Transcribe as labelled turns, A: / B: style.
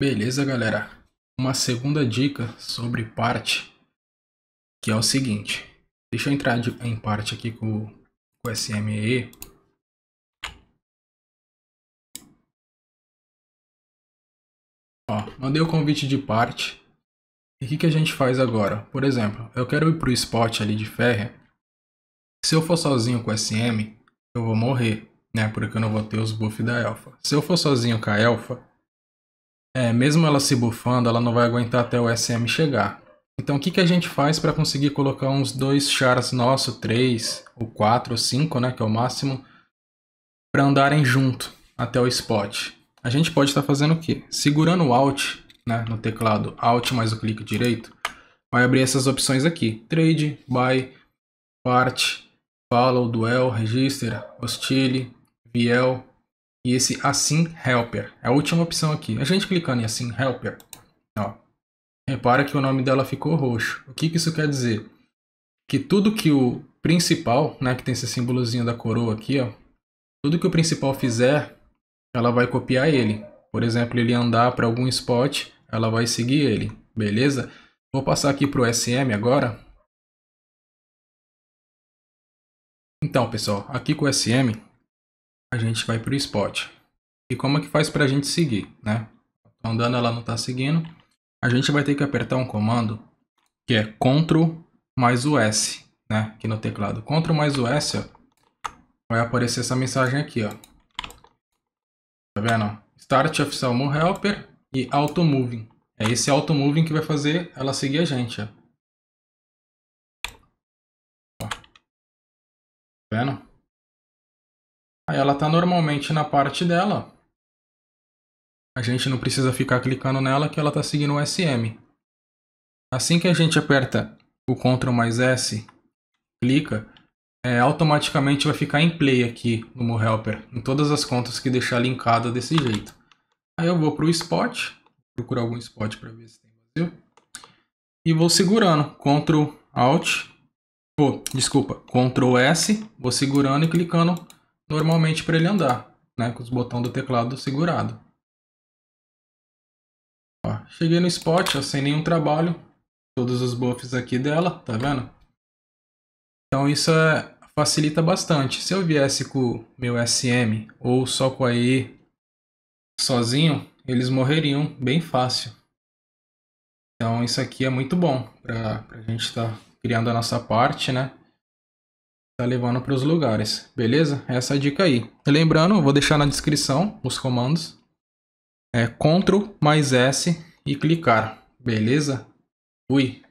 A: Beleza, galera? Uma segunda dica sobre parte, que é o
B: seguinte.
A: Deixa eu entrar em parte aqui com, com o SME. Ó, mandei o convite de parte. E o que, que a gente faz agora? Por exemplo, eu quero ir para o
B: spot ali de férrea. Se eu for sozinho com o SM, eu vou morrer, né? Porque eu não vou ter os buffs da elfa. Se eu for sozinho com a elfa, é, mesmo ela se bufando, ela não vai aguentar até o SM chegar. Então o que, que a gente faz para conseguir colocar uns dois chars nosso, três, ou quatro, ou cinco, né, que é o máximo, para andarem junto até o spot? A gente pode estar tá fazendo o quê? Segurando o Alt, né, no teclado Alt mais o clique direito, vai abrir essas opções aqui: Trade, Buy, Part, Follow, Duel, Register, Hostile, viel e esse assim helper. É a última opção aqui. A gente clicando em assim helper, ó, repara que o nome dela ficou roxo. O que, que isso quer dizer? Que tudo que o principal, né, que tem esse símbolozinho da coroa aqui, ó, tudo que o principal fizer, ela vai copiar ele. Por exemplo, ele andar para algum spot,
A: ela vai seguir ele, beleza? Vou passar aqui para o SM agora. Então, pessoal, aqui com o SM, a gente vai para o spot. E como é que faz para a gente seguir, né? Andando então, ela não está
B: seguindo, a gente vai ter que apertar um comando que é Ctrl mais o S, né? Aqui no teclado. Ctrl mais o S, ó, vai aparecer essa mensagem aqui, ó. Tá vendo? Start Official Move Helper e Auto
A: Moving. É esse Auto Moving que vai fazer ela seguir a gente, ó. Tá vendo? Aí Ela está normalmente na parte dela. A gente não precisa ficar clicando
B: nela que ela está seguindo o SM. Assim que a gente aperta o Ctrl mais S, clica, é, automaticamente vai ficar em play aqui no MoHelper, em todas as contas que deixar linkada desse jeito. Aí eu vou para o spot, procurar algum spot para ver se tem vazio, e vou segurando, Ctrl Alt, oh, desculpa, Ctrl S, vou segurando e clicando normalmente para ele andar, né, com os botões do teclado segurado. Ó, cheguei no spot, ó, sem nenhum trabalho, todos os buffs aqui dela, tá vendo? Então isso é, facilita bastante. Se eu viesse com meu SM ou só com a E sozinho, eles morreriam bem fácil. Então isso aqui é muito bom para a gente estar tá criando a nossa parte, né? tá levando para os lugares, beleza? É essa é a dica aí. Lembrando, eu vou deixar na descrição os comandos. É Ctrl mais S e clicar, beleza? Fui!